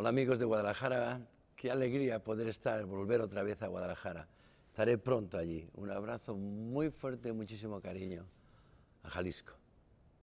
Hola amigos de Guadalajara, qué alegría poder estar, volver otra vez a Guadalajara. Estaré pronto allí. Un abrazo muy fuerte, muchísimo cariño a Jalisco.